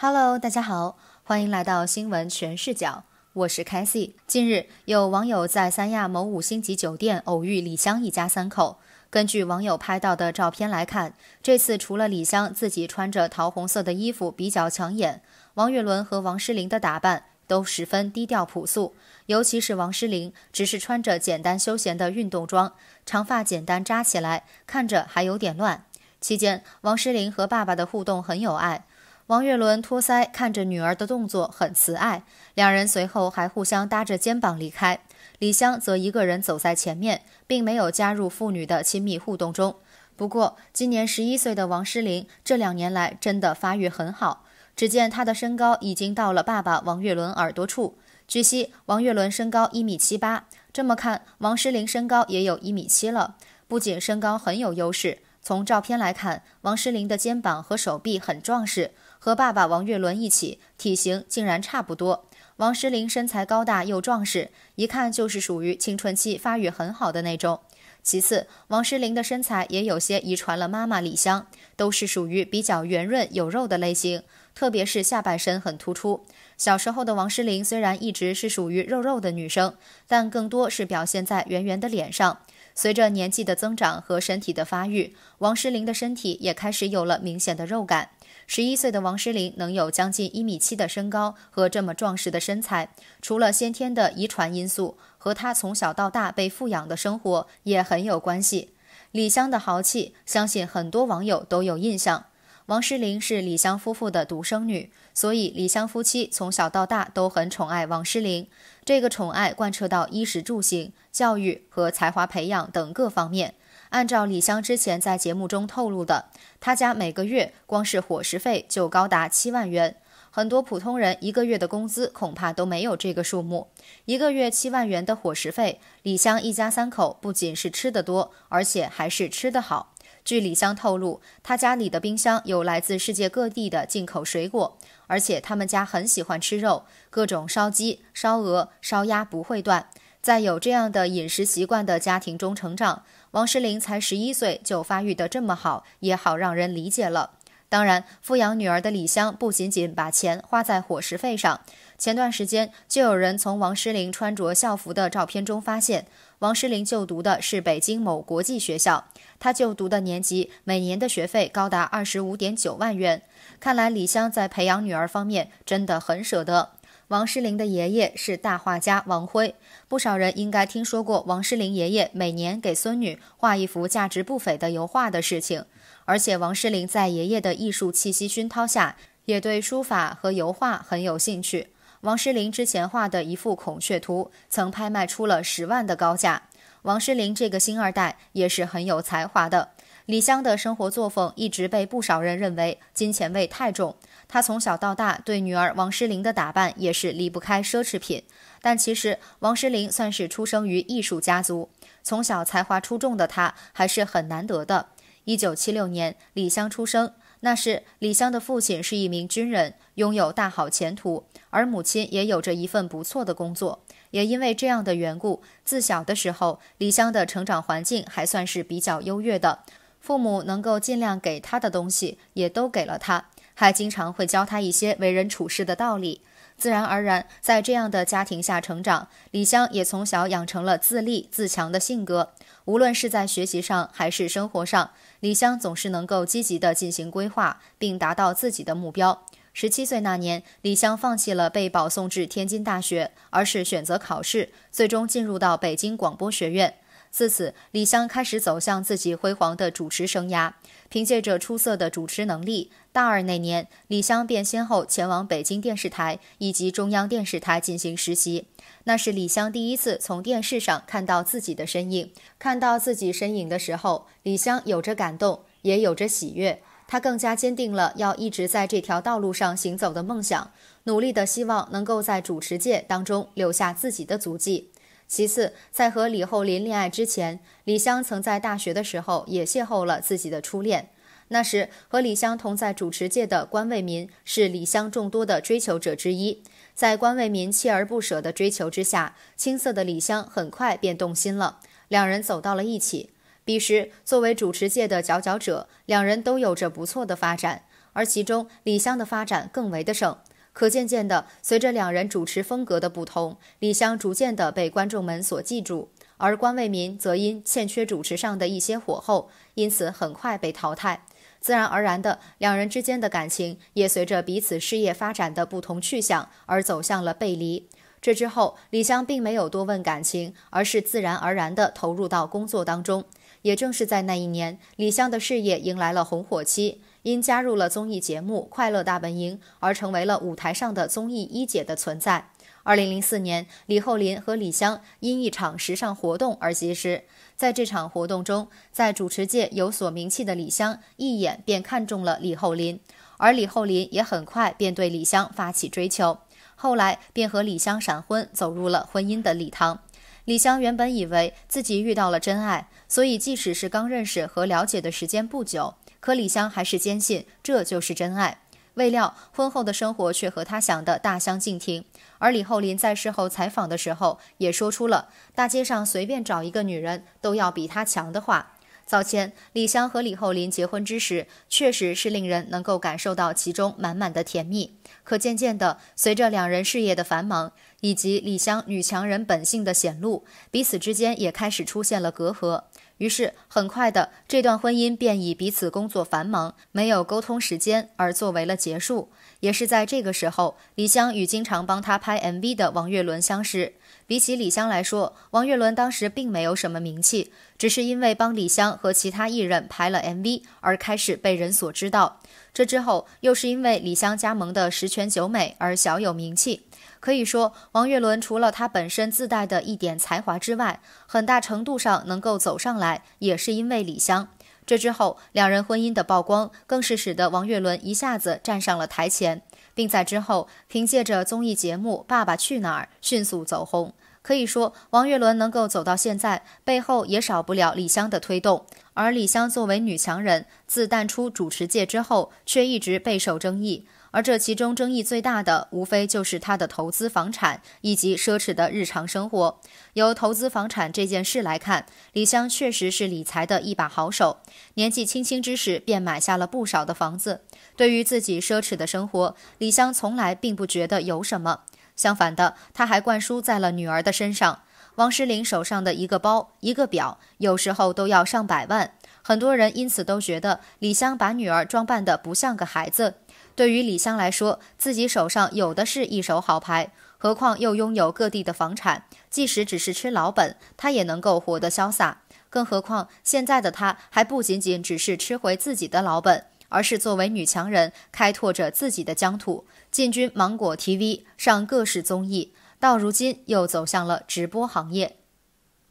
Hello，大家好，欢迎来到新闻全视角，我是凯西。近日，有网友在三亚某五星级酒店偶遇李湘一家三口。根据网友拍到的照片来看，这次除了李湘自己穿着桃红色的衣服比较抢眼，王岳伦和王诗龄的打扮都十分低调朴素。尤其是王诗龄，只是穿着简单休闲的运动装，长发简单扎起来，看着还有点乱。期间，王诗龄和爸爸的互动很有爱。王岳伦托腮看着女儿的动作，很慈爱。两人随后还互相搭着肩膀离开，李湘则一个人走在前面，并没有加入父女的亲密互动中。不过，今年十一岁的王诗龄这两年来真的发育很好，只见她的身高已经到了爸爸王岳伦耳朵处。据悉，王岳伦身高一米七八，这么看，王诗龄身高也有一米七了，不仅身高很有优势。从照片来看，王诗龄的肩膀和手臂很壮实，和爸爸王岳伦一起，体型竟然差不多。王诗龄身材高大又壮实，一看就是属于青春期发育很好的那种。其次，王诗龄的身材也有些遗传了妈妈李湘，都是属于比较圆润有肉的类型，特别是下半身很突出。小时候的王诗龄虽然一直是属于肉肉的女生，但更多是表现在圆圆的脸上。随着年纪的增长和身体的发育，王诗龄的身体也开始有了明显的肉感。十一岁的王诗龄能有将近一米七的身高和这么壮实的身材，除了先天的遗传因素，和她从小到大被富养的生活也很有关系。李湘的豪气，相信很多网友都有印象。王诗龄是李湘夫妇的独生女，所以李湘夫妻从小到大都很宠爱王诗龄。这个宠爱贯彻到衣食住行、教育和才华培养等各方面。按照李湘之前在节目中透露的，她家每个月光是伙食费就高达七万元，很多普通人一个月的工资恐怕都没有这个数目。一个月七万元的伙食费，李湘一家三口不仅是吃的多，而且还是吃得好。据李湘透露，她家里的冰箱有来自世界各地的进口水果，而且他们家很喜欢吃肉，各种烧鸡、烧鹅、烧鸭不会断。在有这样的饮食习惯的家庭中成长，王诗龄才十一岁就发育得这么好，也好让人理解了。当然，富养女儿的李湘不仅仅把钱花在伙食费上。前段时间，就有人从王诗龄穿着校服的照片中发现，王诗龄就读的是北京某国际学校，她就读的年级每年的学费高达二十五点九万元。看来李湘在培养女儿方面真的很舍得。王诗龄的爷爷是大画家王辉，不少人应该听说过王诗龄爷爷每年给孙女画一幅价值不菲的油画的事情。而且王诗龄在爷爷的艺术气息熏陶下，也对书法和油画很有兴趣。王诗龄之前画的一幅孔雀图，曾拍卖出了十万的高价。王诗龄这个星二代也是很有才华的。李湘的生活作风一直被不少人认为金钱味太重，他从小到大对女儿王诗龄的打扮也是离不开奢侈品。但其实王诗龄算是出生于艺术家族，从小才华出众的她还是很难得的。一九七六年，李湘出生。那时，李湘的父亲是一名军人，拥有大好前途；而母亲也有着一份不错的工作。也因为这样的缘故，自小的时候，李湘的成长环境还算是比较优越的。父母能够尽量给她的东西，也都给了她。还经常会教他一些为人处事的道理，自然而然，在这样的家庭下成长，李湘也从小养成了自立自强的性格。无论是在学习上还是生活上，李湘总是能够积极的进行规划，并达到自己的目标。十七岁那年，李湘放弃了被保送至天津大学，而是选择考试，最终进入到北京广播学院。自此，李湘开始走向自己辉煌的主持生涯。凭借着出色的主持能力，大二那年，李湘便先后前往北京电视台以及中央电视台进行实习。那是李湘第一次从电视上看到自己的身影。看到自己身影的时候，李湘有着感动，也有着喜悦。他更加坚定了要一直在这条道路上行走的梦想，努力的希望能够在主持界当中留下自己的足迹。其次，在和李厚霖恋爱之前，李湘曾在大学的时候也邂逅了自己的初恋。那时和李湘同在主持界的关卫民是李湘众多的追求者之一。在关卫民锲而不舍的追求之下，青涩的李湘很快便动心了，两人走到了一起。彼时，作为主持界的佼佼者，两人都有着不错的发展，而其中李湘的发展更为的盛。可渐渐的，随着两人主持风格的不同，李湘逐渐的被观众们所记住，而关为民则因欠缺主持上的一些火候，因此很快被淘汰。自然而然的，两人之间的感情也随着彼此事业发展的不同去向而走向了背离。这之后，李湘并没有多问感情，而是自然而然的投入到工作当中。也正是在那一年，李湘的事业迎来了红火期。因加入了综艺节目《快乐大本营》，而成为了舞台上的综艺一姐的存在。二零零四年，李厚霖和李湘因一场时尚活动而结识。在这场活动中，在主持界有所名气的李湘一眼便看中了李厚霖，而李厚霖也很快便对李湘发起追求。后来便和李湘闪婚，走入了婚姻的礼堂。李湘原本以为自己遇到了真爱，所以即使是刚认识和了解的时间不久。可李湘还是坚信这就是真爱，未料婚后的生活却和她想的大相径庭。而李厚霖在事后采访的时候，也说出了大街上随便找一个女人都要比他强的话。早前李湘和李厚霖结婚之时，确实是令人能够感受到其中满满的甜蜜。可渐渐的，随着两人事业的繁忙，以及李湘女强人本性的显露，彼此之间也开始出现了隔阂。于是，很快的，这段婚姻便以彼此工作繁忙、没有沟通时间而作为了结束。也是在这个时候，李湘与经常帮她拍 MV 的王岳伦相识。比起李湘来说，王岳伦当时并没有什么名气，只是因为帮李湘和其他艺人拍了 MV 而开始被人所知道。这之后又是因为李湘加盟的《十全九美》而小有名气。可以说，王岳伦除了他本身自带的一点才华之外，很大程度上能够走上来也是因为李湘。这之后，两人婚姻的曝光更是使得王岳伦一下子站上了台前，并在之后凭借着综艺节目《爸爸去哪儿》迅速走红。可以说，王岳伦能够走到现在，背后也少不了李湘的推动。而李湘作为女强人，自淡出主持界之后，却一直备受争议。而这其中争议最大的，无非就是她的投资房产以及奢侈的日常生活。由投资房产这件事来看，李湘确实是理财的一把好手。年纪轻轻之时便买下了不少的房子。对于自己奢侈的生活，李湘从来并不觉得有什么。相反的，他还灌输在了女儿的身上。王诗龄手上的一个包、一个表，有时候都要上百万。很多人因此都觉得李湘把女儿装扮的不像个孩子。对于李湘来说，自己手上有的是一手好牌，何况又拥有各地的房产，即使只是吃老本，她也能够活得潇洒。更何况现在的她，还不仅仅只是吃回自己的老本。而是作为女强人，开拓着自己的疆土，进军芒果 TV 上各式综艺，到如今又走向了直播行业。